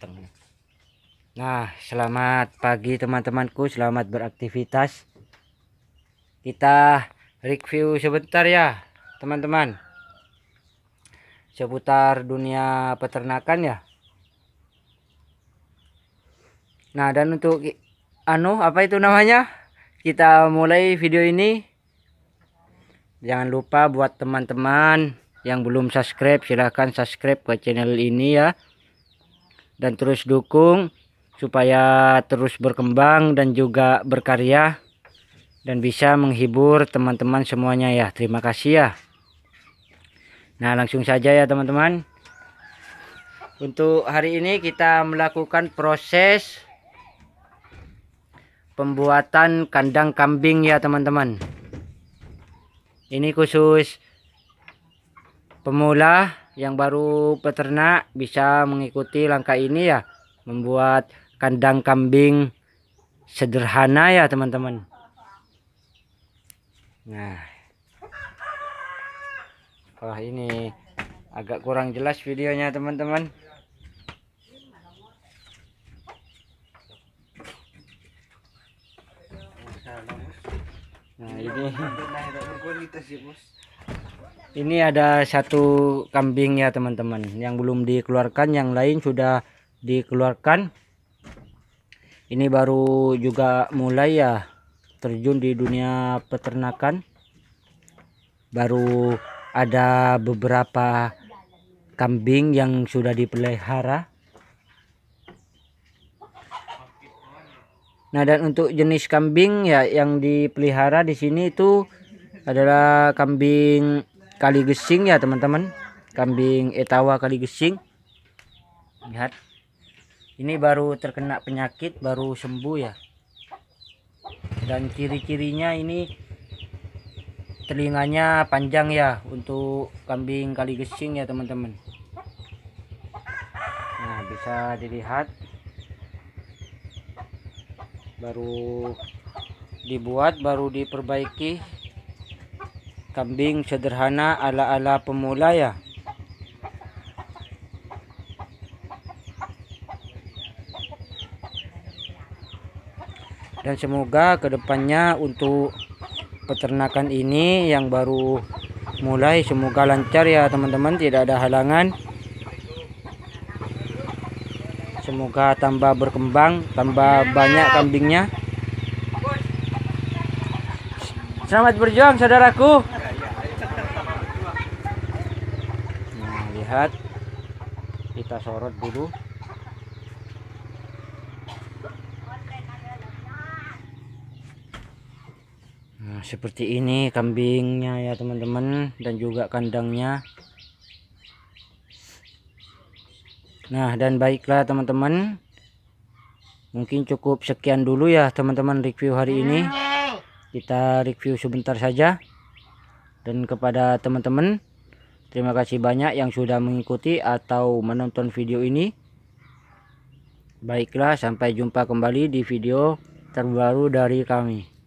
datang nah selamat pagi teman-temanku selamat beraktivitas kita review sebentar ya teman-teman seputar dunia peternakan ya nah dan untuk anu apa itu namanya kita mulai video ini jangan lupa buat teman-teman yang belum subscribe silahkan subscribe ke channel ini ya dan terus dukung supaya terus berkembang dan juga berkarya dan bisa menghibur teman-teman semuanya ya terima kasih ya nah langsung saja ya teman-teman untuk hari ini kita melakukan proses pembuatan kandang kambing ya teman-teman ini khusus pemula yang baru peternak bisa mengikuti langkah ini ya membuat kandang kambing sederhana ya teman-teman nah wah ini agak kurang jelas videonya teman-teman nah ini ini ada satu kambing ya teman-teman yang belum dikeluarkan yang lain sudah dikeluarkan ini baru juga mulai ya terjun di dunia peternakan baru ada beberapa kambing yang sudah dipelihara nah dan untuk jenis kambing ya yang dipelihara di sini itu adalah kambing kali gesing ya teman-teman kambing etawa kali gesing lihat ini baru terkena penyakit baru sembuh ya dan ciri-cirinya ini telinganya panjang ya untuk kambing kali gesing ya teman-teman nah bisa dilihat baru dibuat baru diperbaiki kambing sederhana ala-ala pemula ya. Dan semoga kedepannya untuk peternakan ini yang baru mulai semoga lancar ya teman-teman tidak ada halangan. Semoga tambah berkembang, tambah banyak kambingnya. Selamat berjuang saudaraku. lihat kita sorot dulu nah seperti ini kambingnya ya teman-teman dan juga kandangnya nah dan baiklah teman-teman mungkin cukup sekian dulu ya teman-teman review hari ini kita review sebentar saja dan kepada teman-teman Terima kasih banyak yang sudah mengikuti atau menonton video ini. Baiklah, sampai jumpa kembali di video terbaru dari kami.